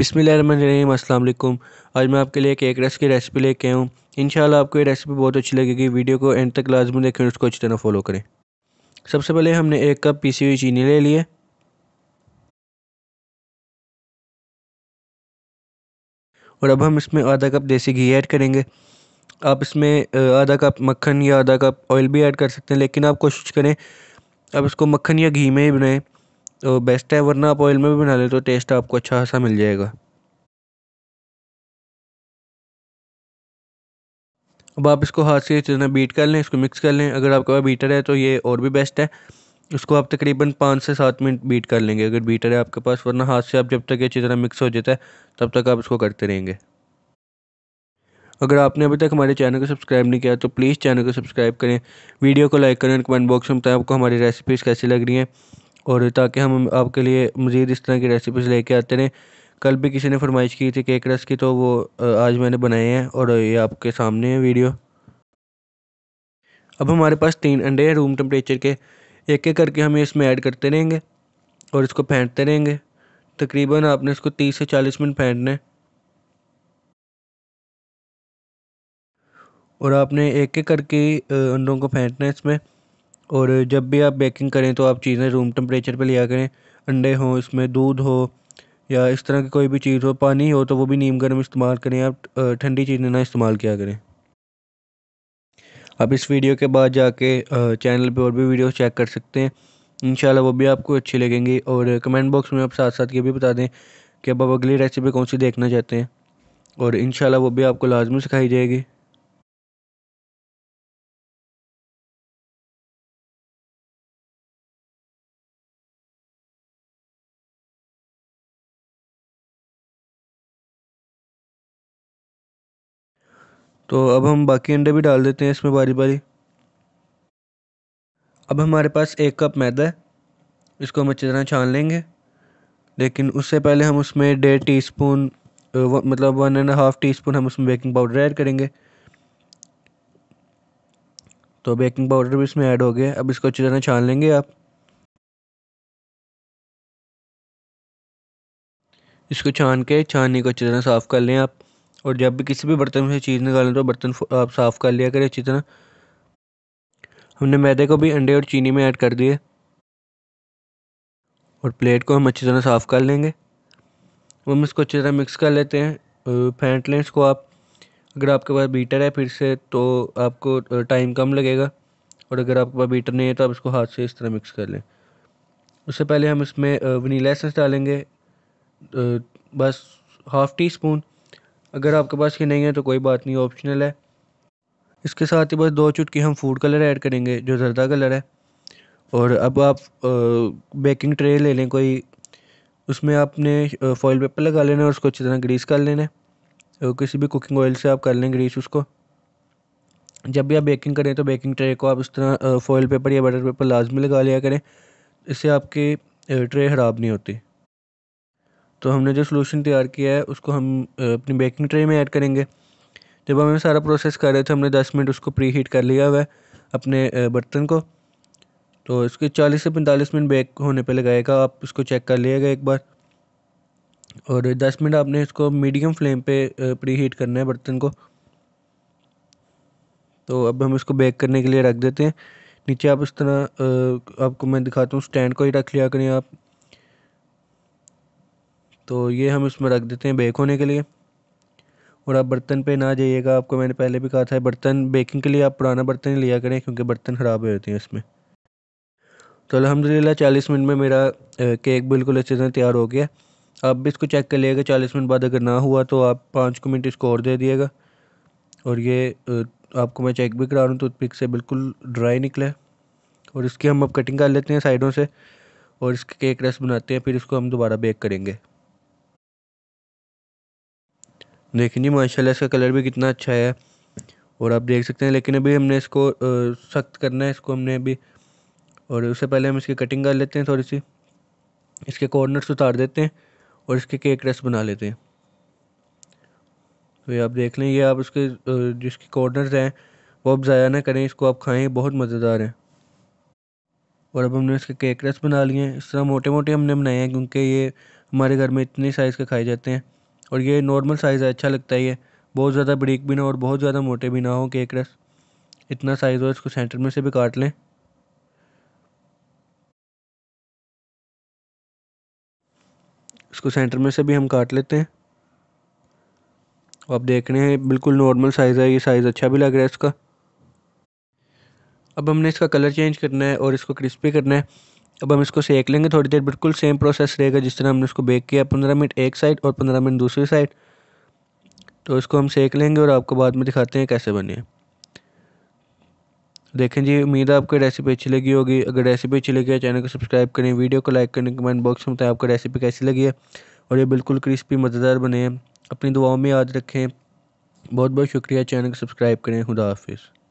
अस्सलाम वालेकुम आज मैं आपके लिए केक रस की रेसिपी लेके आया हूँ इन आपको ये रेसिपी बहुत अच्छी लगेगी वीडियो को एंड तक लाजमी देखें उसको अच्छी तरह फॉलो करें सबसे पहले हमने एक कप पीसी हुई चीनी ले ली है और अब हम इसमें आधा कप देसी घी ऐड करेंगे आप इसमें आधा कप मक्खन या आधा कप ऑयल भी ऐड कर सकते हैं लेकिन आप कोशिश करें आप इसको मक्खन या घी में ही बनाएं तो बेस्ट है वरना आप ऑयल में भी बना ले तो टेस्ट आपको अच्छा खासा मिल जाएगा अब आप इसको हाथ से इतना बीट कर लें इसको मिक्स कर लें अगर आपके पास बीटर है तो ये और भी बेस्ट है उसको आप तकरीबन पाँच से सात मिनट बीट कर लेंगे अगर बीटर है आपके पास वरना हाथ से आप जब तक ये अच्छी तरह मिक्स हो जाता है तब तक आप इसको करते रहेंगे अगर आपने अभी तक हमारे चैनल को सब्सक्राइब नहीं किया तो प्लीज़ चैनल को सब्सक्राइब करें वीडियो को लाइक करें कमेंट बॉक्स में बताएं आपको हमारी रेसिपीज़ कैसी लग रही हैं और ताकि हम आपके लिए मज़ीद इस तरह की रेसिपीज़ लेके आते रहें कल भी किसी ने फरमाइश की थी केक रस की तो वो आज मैंने बनाए हैं और ये आपके सामने है वीडियो अब हमारे पास तीन अंडे हैं रूम टेम्परेचर के एक एक करके हम इसमें ऐड करते रहेंगे और इसको फेंटते रहेंगे तकरीबन आपने इसको तीस से चालीस मिनट फेंटना है और आपने एक एक करके अंडों को फेंटना है इसमें और जब भी आप बेकिंग करें तो आप चीज़ें रूम टेम्परेचर पर लिया करें अंडे हों इसमें दूध हो या इस तरह की कोई भी चीज़ हो पानी हो तो वो भी नीम गर्म इस्तेमाल करें आप ठंडी चीज़ें ना इस्तेमाल किया करें आप इस वीडियो के बाद जाके चैनल पे और भी वीडियो चेक कर सकते हैं इन वो भी आपको अच्छी लगेंगी और कमेंट बॉक्स में आप साथ साथ ये भी बता दें कि अब आप अगली रेसिपी कौन सी देखना चाहते हैं और इन वो भी आपको लाजमी सिखाई जाएगी तो अब हम बाकी अंडे भी डाल देते हैं इसमें बारी बारी अब हमारे पास एक कप मैदा है इसको हम अच्छी तरह छान लेंगे लेकिन उससे पहले हम उसमें डेढ़ टी स्पून मतलब one and half teaspoon हम उसमें बेकिंग पाउडर ऐड करेंगे तो बेकिंग पाउडर भी इसमें ऐड हो गया अब इसको अच्छी तरह छान लेंगे आप इसको छान के छाननी को अच्छी तरह साफ़ कर लें आप और जब भी किसी भी बर्तन में से चीज़ निकालें तो बर्तन आप साफ़ कर लिया करें अच्छी तरह हमने मैदे को भी अंडे और चीनी में ऐड कर दिए और प्लेट को हम अच्छी तरह साफ़ कर लेंगे हम इसको अच्छी तरह मिक्स कर लेते हैं फेंट लें इसको आप अगर आपके पास बीटर है फिर से तो आपको टाइम कम लगेगा और अगर आपके पास बीटर नहीं है तो आप इसको हाथ से इस तरह मिक्स कर लें उससे पहले हम इसमें वनीला एसेंस डालेंगे बस हाफ़ टी स्पून अगर आपके पास ये नहीं है तो कोई बात नहीं ऑप्शनल है इसके साथ ही बस दो चुटकी हम फूड कलर ऐड करेंगे जो जर्दा कलर है और अब आप बेकिंग ट्रे ले लें कोई उसमें आपने फॉइल पेपर लगा लेना और उसको अच्छी तरह ग्रीस कर लेना है किसी भी कुकिंग ऑयल से आप कर लें ग्रीस उसको जब भी आप बेकिंग करें तो बेकिंग ट्रे को आप इस तरह फॉइल पेपर या बटर पेपर लाजमी लगा लिया करें इससे आपकी ट्रे ख़राब नहीं होती तो हमने जो सोलूशन तैयार किया है उसको हम अपनी बेकिंग ट्रे में ऐड करेंगे जब हमें सारा प्रोसेस कर रहे थे हमने दस मिनट उसको प्री हीट कर लिया हुआ है अपने बर्तन को तो इसके चालीस से पैंतालीस मिनट बेक होने पर लगाएगा आप इसको चेक कर लिएगा एक बार और दस मिनट आपने इसको मीडियम फ्लेम पे प्री हीट करना है बर्तन को तो अब हम इसको बेक करने के लिए रख देते हैं नीचे आप इस तरह आपको मैं दिखाता हूँ स्टैंड को ही रख लिया करें आप तो ये हम इसमें रख देते हैं बेक होने के लिए और आप बर्तन पे ना जाइएगा आपको मैंने पहले भी कहा था बर्तन बेकिंग के लिए आप पुराना बर्तन ही लिया करें क्योंकि बर्तन ख़राब हो जाते हैं इसमें तो अलहमदिल्ला चालीस मिनट में मेरा केक बिल्कुल अच्छे से तैयार हो गया आप भी इसको चेक कर लिएगा चालीस मिनट बाद अगर ना हुआ तो आप पाँच को मिनट इसको और दे दिएगा और ये आपको मैं चेक भी करा रहा हूँ पिक से बिल्कुल ड्राई निकला और इसकी हम अब कटिंग कर लेते हैं साइडों से और इसके केक रस बनाते हैं फिर इसको हम दोबारा बेक करेंगे देखिए जी माशाल्लाह इसका कलर भी कितना अच्छा है और आप देख सकते हैं लेकिन अभी हमने इसको सख्त करना है इसको हमने अभी और उससे पहले हम इसकी कटिंग कर लेते हैं थोड़ी सी इसके कॉर्नर्स उतार देते हैं और इसके केक रस बना लेते हैं तो ये आप देख लें ये आप उसके जिसके कॉर्नर्स हैं वो आप ज़ाया ना करें इसको आप खाएँ बहुत मज़ेदार है और अब हमने इसके केक रस बना लिए हैं इस तरह मोटे मोटे हमने बनाए हैं क्योंकि ये हमारे घर में इतने साइज़ के खाए जाते हैं और ये नॉर्मल साइज़ है अच्छा लगता है ये बहुत ज़्यादा ब्रीक भी ना और बहुत ज़्यादा मोटे भी ना हो केक रस इतना साइज़ हो इसको सेंटर में से भी काट लें इसको सेंटर में से भी हम काट लेते हैं आप देख रहे हैं बिल्कुल नॉर्मल साइज़ है ये साइज़ अच्छा भी लग रहा है इसका अब हमने इसका कलर चेंज करना है और इसको क्रिस्पी करना है अब हम इसको सेक लेंगे थोड़ी देर बिल्कुल सेम प्रोसेस रहेगा जिस तरह हमने इसको बेक किया पंद्रह मिनट एक साइड और पंद्रह मिनट दूसरी साइड तो इसको हम सेक लेंगे और आपको बाद में दिखाते हैं कैसे बने देखें जी उम्मीद है आपको रेसिपी अच्छी लगी होगी अगर रेसिपी अच्छी लगी है चैनल को सब्सक्राइब करें वीडियो को लाइक करें कमेंट बॉक्स में बताएं आपको रेसिपी कैसी लगी है और ये बिल्कुल क्रिस्पी मज़ेदार बने हैं अपनी दुआओं में याद रखें बहुत बहुत शुक्रिया चैनल को सब्सक्राइब करें खुदा हाफिज़